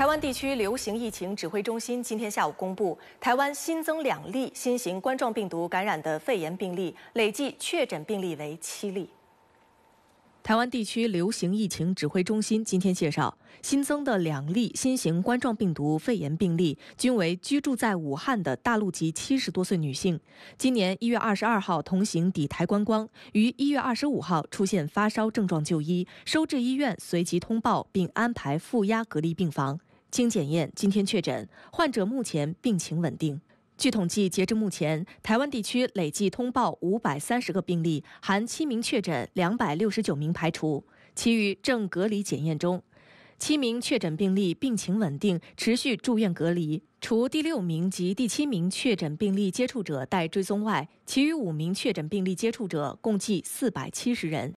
台湾地区流行疫情指挥中心今天下午公布，台湾新增两例新型冠状病毒感染的肺炎病例，累计确诊病例为七例。台湾地区流行疫情指挥中心今天介绍，新增的两例新型冠状病毒肺炎病例均为居住在武汉的大陆籍七十多岁女性，今年一月二十二号同行抵台观光，于一月二十五号出现发烧症状就医，收治医院随即通报并安排负压隔离病房。经检验，今天确诊患者目前病情稳定。据统计，截至目前，台湾地区累计通报五百三十个病例，含七名确诊、两百六十九名排除，其余正隔离检验中。七名确诊病例病情稳定，持续住院隔离。除第六名及第七名确诊病例接触者待追踪外，其余五名确诊病例接触者共计四百七十人。